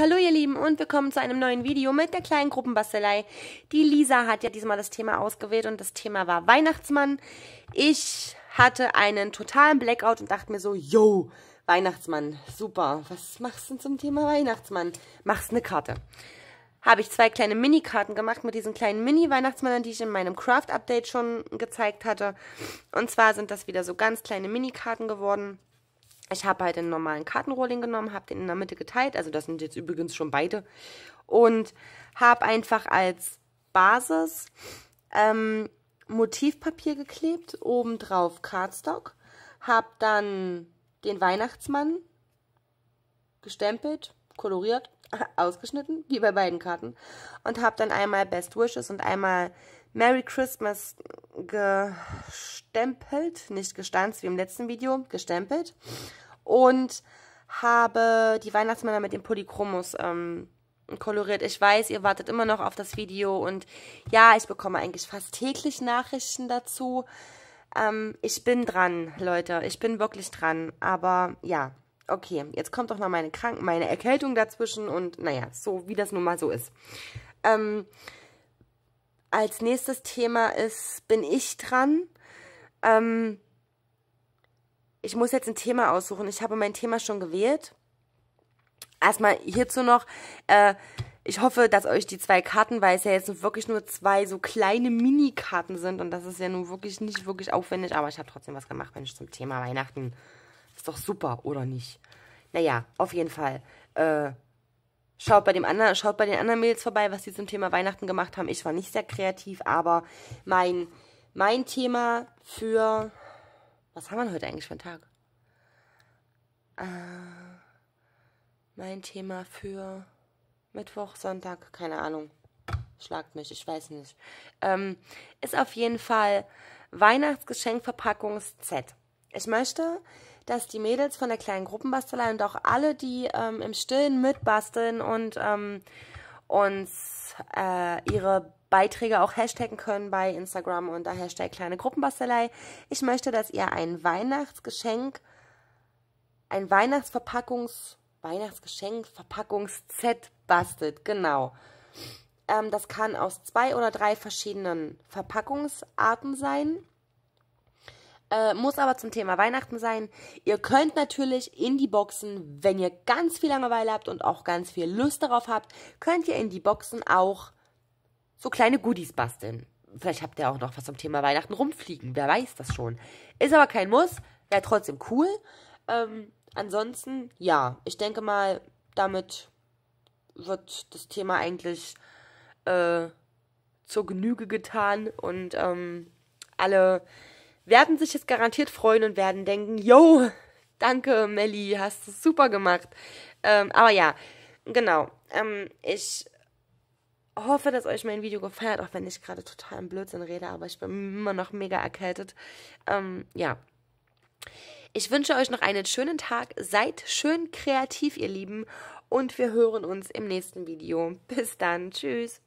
hallo ihr Lieben und willkommen zu einem neuen Video mit der kleinen Gruppenbastelei. Die Lisa hat ja diesmal das Thema ausgewählt und das Thema war Weihnachtsmann. Ich hatte einen totalen Blackout und dachte mir so, yo, Weihnachtsmann, super, was machst du denn zum Thema Weihnachtsmann? Machst eine Karte. Habe ich zwei kleine Mini-Karten gemacht mit diesen kleinen Mini-Weihnachtsmännern, die ich in meinem Craft-Update schon gezeigt hatte. Und zwar sind das wieder so ganz kleine Mini-Karten geworden ich habe halt den normalen Kartenrolling genommen, habe den in der Mitte geteilt, also das sind jetzt übrigens schon beide, und habe einfach als Basis ähm, Motivpapier geklebt, obendrauf Cardstock, habe dann den Weihnachtsmann gestempelt koloriert, ausgeschnitten, wie bei beiden Karten. Und habe dann einmal Best Wishes und einmal Merry Christmas gestempelt, nicht gestanzt wie im letzten Video, gestempelt. Und habe die Weihnachtsmänner mit dem Polychromus ähm, koloriert. Ich weiß, ihr wartet immer noch auf das Video und ja, ich bekomme eigentlich fast täglich Nachrichten dazu. Ähm, ich bin dran, Leute. Ich bin wirklich dran. Aber ja, okay, jetzt kommt doch noch meine Krank meine Erkältung dazwischen und naja, so wie das nun mal so ist. Ähm, als nächstes Thema ist, bin ich dran? Ähm, ich muss jetzt ein Thema aussuchen. Ich habe mein Thema schon gewählt. Erstmal hierzu noch, äh, ich hoffe, dass euch die zwei Karten, weil es ja jetzt wirklich nur zwei so kleine Mini-Karten sind und das ist ja nun wirklich nicht wirklich aufwendig, aber ich habe trotzdem was gemacht, wenn ich zum Thema Weihnachten ist doch super, oder nicht? Naja, auf jeden Fall. Äh, schaut, bei dem anderen, schaut bei den anderen Mädels vorbei, was sie zum Thema Weihnachten gemacht haben. Ich war nicht sehr kreativ, aber mein, mein Thema für... Was haben wir heute eigentlich für einen Tag? Äh, mein Thema für Mittwoch, Sonntag, keine Ahnung. Schlagt mich, ich weiß nicht. Ähm, ist auf jeden Fall Weihnachtsgeschenkverpackungs-Z. Ich möchte dass die Mädels von der kleinen Gruppenbastelei und auch alle, die ähm, im Stillen mitbasteln und ähm, uns äh, ihre Beiträge auch hashtaggen können bei Instagram unter Hashtag kleine Gruppenbastelei. Ich möchte, dass ihr ein Weihnachtsgeschenk, ein Weihnachtsverpackungs, Weihnachtsgeschenk, Verpackungs-Set bastelt, genau. Ähm, das kann aus zwei oder drei verschiedenen Verpackungsarten sein. Äh, muss aber zum Thema Weihnachten sein. Ihr könnt natürlich in die Boxen, wenn ihr ganz viel Langeweile habt und auch ganz viel Lust darauf habt, könnt ihr in die Boxen auch so kleine Goodies basteln. Vielleicht habt ihr auch noch was zum Thema Weihnachten rumfliegen, wer weiß das schon. Ist aber kein Muss, wäre trotzdem cool. Ähm, ansonsten, ja, ich denke mal, damit wird das Thema eigentlich äh, zur Genüge getan und ähm, alle werden sich jetzt garantiert freuen und werden denken, yo, danke Melli, hast es super gemacht. Ähm, aber ja, genau. Ähm, ich hoffe, dass euch mein Video gefallen hat, auch wenn ich gerade total im Blödsinn rede, aber ich bin immer noch mega erkältet. Ähm, ja. Ich wünsche euch noch einen schönen Tag. Seid schön kreativ, ihr Lieben. Und wir hören uns im nächsten Video. Bis dann. Tschüss.